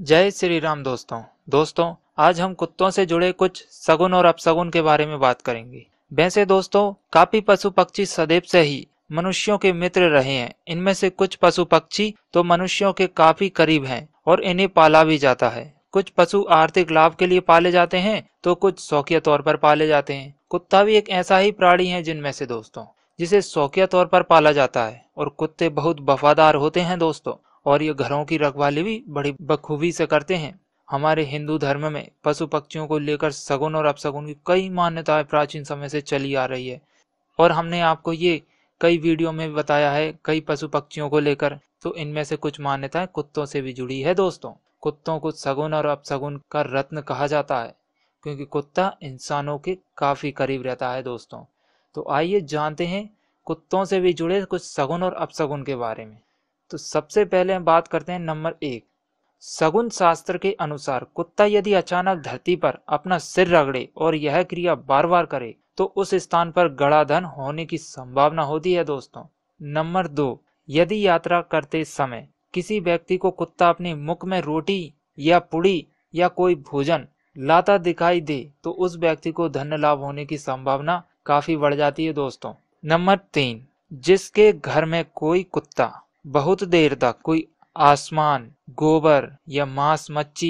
जय श्री राम दोस्तों दोस्तों आज हम कुत्तों से जुड़े कुछ सगुन और अपसगुन के बारे में बात करेंगे वैसे दोस्तों काफी पशु पक्षी सदैव से ही मनुष्यों के मित्र रहे हैं इनमें से कुछ पशु पक्षी तो मनुष्यों के काफी करीब हैं और इन्हें पाला भी जाता है कुछ पशु आर्थिक लाभ के लिए पाले जाते हैं तो कुछ शौकिया तौर पर पाले जाते हैं कुत्ता भी एक ऐसा ही प्राणी है जिनमें से दोस्तों जिसे शौकिया तौर पर पाला जाता है और कुत्ते बहुत वफादार होते हैं दोस्तों और ये घरों की रखवाली भी बड़ी बखूबी से करते हैं हमारे हिंदू धर्म में पशु पक्षियों को लेकर सगुन और अपसगुन की कई मान्यताएं प्राचीन समय से चली आ रही है और हमने आपको ये कई वीडियो में बताया है कई पशु पक्षियों को लेकर तो इनमें से कुछ मान्यताएं कुत्तों से भी जुड़ी है दोस्तों कुत्तों को सगुन और अपसगुन का रत्न कहा जाता है क्योंकि कुत्ता इंसानों के काफी करीब रहता है दोस्तों तो आइए जानते हैं कुत्तों से भी जुड़े कुछ सगुन और अपसगुन के बारे में तो सबसे पहले हम बात करते हैं नंबर एक सगुन शास्त्र के अनुसार कुत्ता यदि अचानक धरती पर अपना सिर रगड़े और यह क्रिया बार बार करे तो उस स्थान पर गड़ाधन होने की संभावना होती है दोस्तों नंबर दो यदि यात्रा करते समय किसी व्यक्ति को कुत्ता अपने मुख में रोटी या पुड़ी या कोई भोजन लाता दिखाई दे तो उस व्यक्ति को धन लाभ होने की संभावना काफी बढ़ जाती है दोस्तों नंबर तीन जिसके घर में कोई कुत्ता बहुत देर तक कोई आसमान गोबर या मांस मच्छी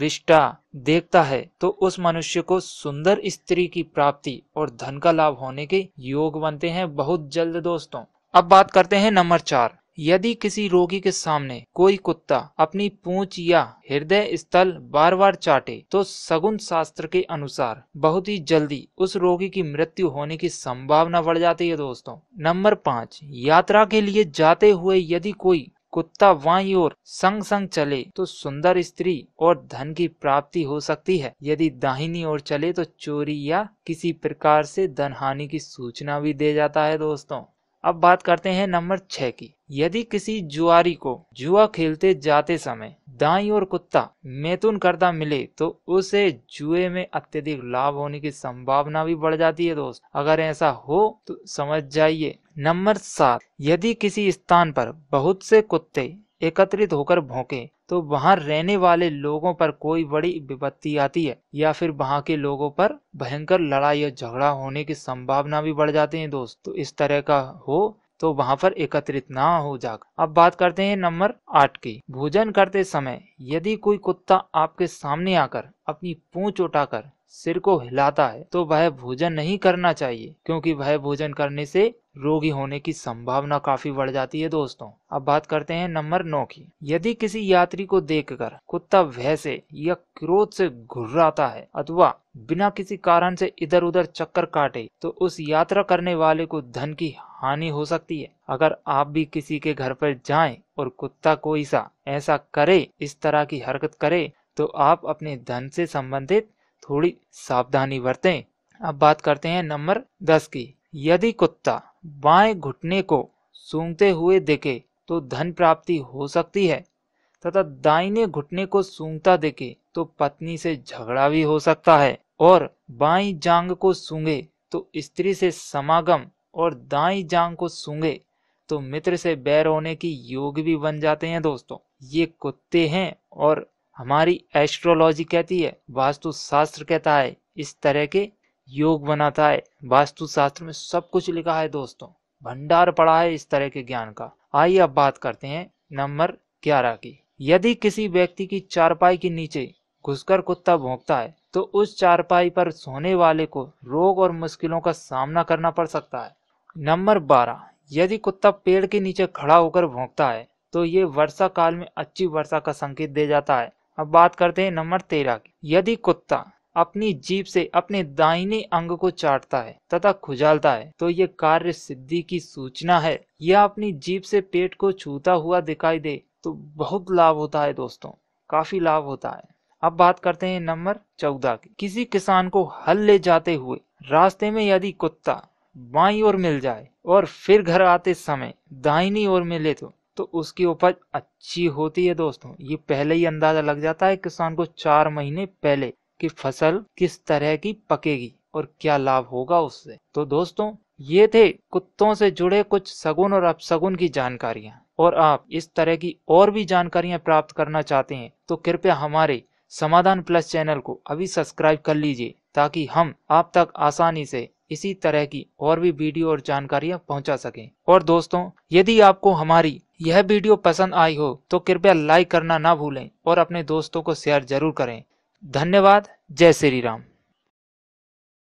विष्टा देखता है तो उस मनुष्य को सुंदर स्त्री की प्राप्ति और धन का लाभ होने के योग बनते हैं बहुत जल्द दोस्तों अब बात करते हैं नंबर चार यदि किसी रोगी के सामने कोई कुत्ता अपनी पूंछ या हृदय स्थल बार बार चाटे तो सगुन शास्त्र के अनुसार बहुत ही जल्दी उस रोगी की मृत्यु होने की संभावना बढ़ जाती है दोस्तों नंबर पाँच यात्रा के लिए जाते हुए यदि कोई कुत्ता वाई और संग संग चले तो सुंदर स्त्री और धन की प्राप्ति हो सकती है यदि दाहिनी ओर चले तो चोरी या किसी प्रकार से धन हानि की सूचना भी दे जाता है दोस्तों अब बात करते हैं नंबर छह की यदि किसी जुआरी को जुआ खेलते जाते समय दाई और कुत्ता मैथुन करता मिले तो उसे जुए में अत्यधिक लाभ होने की संभावना भी बढ़ जाती है दोस्त अगर ऐसा हो तो समझ जाइए नंबर सात यदि किसी स्थान पर बहुत से कुत्ते एकत्रित होकर भौंके तो वहां रहने वाले लोगों पर कोई बड़ी विपत्ति आती है या फिर वहां के लोगों पर भयंकर लड़ाई या झगड़ा होने की संभावना भी बढ़ जाती है दोस्त तो इस तरह का हो तो वहाँ पर एकत्रित ना हो जाकर अब बात करते हैं नंबर आठ की भोजन करते समय यदि कोई कुत्ता आपके सामने आकर अपनी पूंछ उठाकर सिर को हिलाता है तो वह भोजन नहीं करना चाहिए क्योंकि वह भोजन करने से रोगी होने की संभावना काफी बढ़ जाती है दोस्तों अब बात करते हैं नंबर नौ की यदि किसी यात्री को देखकर कुत्ता भय से या क्रोध से घुर्राता है अथवा बिना किसी कारण से इधर उधर चक्कर काटे तो उस यात्रा करने वाले को धन की हानि हो सकती है अगर आप भी किसी के घर पर जाएं और कुत्ता कोई सा ऐसा करे इस तरह की हरकत करे तो आप अपने धन से संबंधित थोड़ी सावधानी बरतें। अब बात करते हैं नंबर दस की यदि कुत्ता बाएं घुटने को सूंघते हुए देखे तो धन प्राप्ति हो सकती है तथा दाहिने घुटने को सूंघता देखे तो पत्नी से झगड़ा भी हो सकता है और बाई जांग को सूंघे तो स्त्री से समागम और दाई जांग को सूंघे तो मित्र से बैर होने की योग भी बन जाते हैं दोस्तों ये कुत्ते हैं और हमारी एस्ट्रोलॉजी कहती है वास्तु शास्त्र कहता है इस तरह के योग बनाता है वास्तु शास्त्र में सब कुछ लिखा है दोस्तों भंडार पड़ा है इस तरह के ज्ञान का आइए अब बात करते हैं नंबर ग्यारह की यदि किसी व्यक्ति की चारपाई के नीचे घुसकर कुत्ता भोंकता है तो उस चारपाई पर सोने वाले को रोग और मुश्किलों का सामना करना पड़ सकता है नंबर बारह यदि कुत्ता पेड़ के नीचे खड़ा होकर भोंकता है तो ये वर्षा काल में अच्छी वर्षा का संकेत दे जाता है अब बात करते हैं नंबर तेरह की यदि कुत्ता अपनी जीप से अपने दाहिने अंग को चाटता है तथा खुजालता है तो ये कार्य सिद्धि की सूचना है यह अपनी जीप से पेट को छूता हुआ दिखाई दे तो बहुत लाभ होता है दोस्तों काफी लाभ होता है अब बात करते हैं नंबर चौदह की किसी किसान को हल ले जाते हुए रास्ते में यदि कुत्ता बाई ओर मिल जाए और फिर घर आते समय दाहिनी ओर मिले तो तो उसकी उपज अच्छी होती है दोस्तों ये पहले ही अंदाजा लग जाता है किसान को चार महीने पहले कि फसल किस तरह की पकेगी और क्या लाभ होगा उससे तो दोस्तों ये थे कुत्तों से जुड़े कुछ सगुन और अपसगुन की जानकारियाँ और आप इस तरह की और भी जानकारियाँ प्राप्त करना चाहते हैं तो कृपया हमारे समाधान प्लस चैनल को अभी सब्सक्राइब कर लीजिए ताकि हम आप तक आसानी से इसी तरह की और भी वीडियो और जानकारियाँ पहुँचा सकें और दोस्तों यदि आपको हमारी यह वीडियो पसंद आई हो तो कृपया लाइक करना ना भूलें और अपने दोस्तों को शेयर जरूर करें धन्यवाद जय श्री राम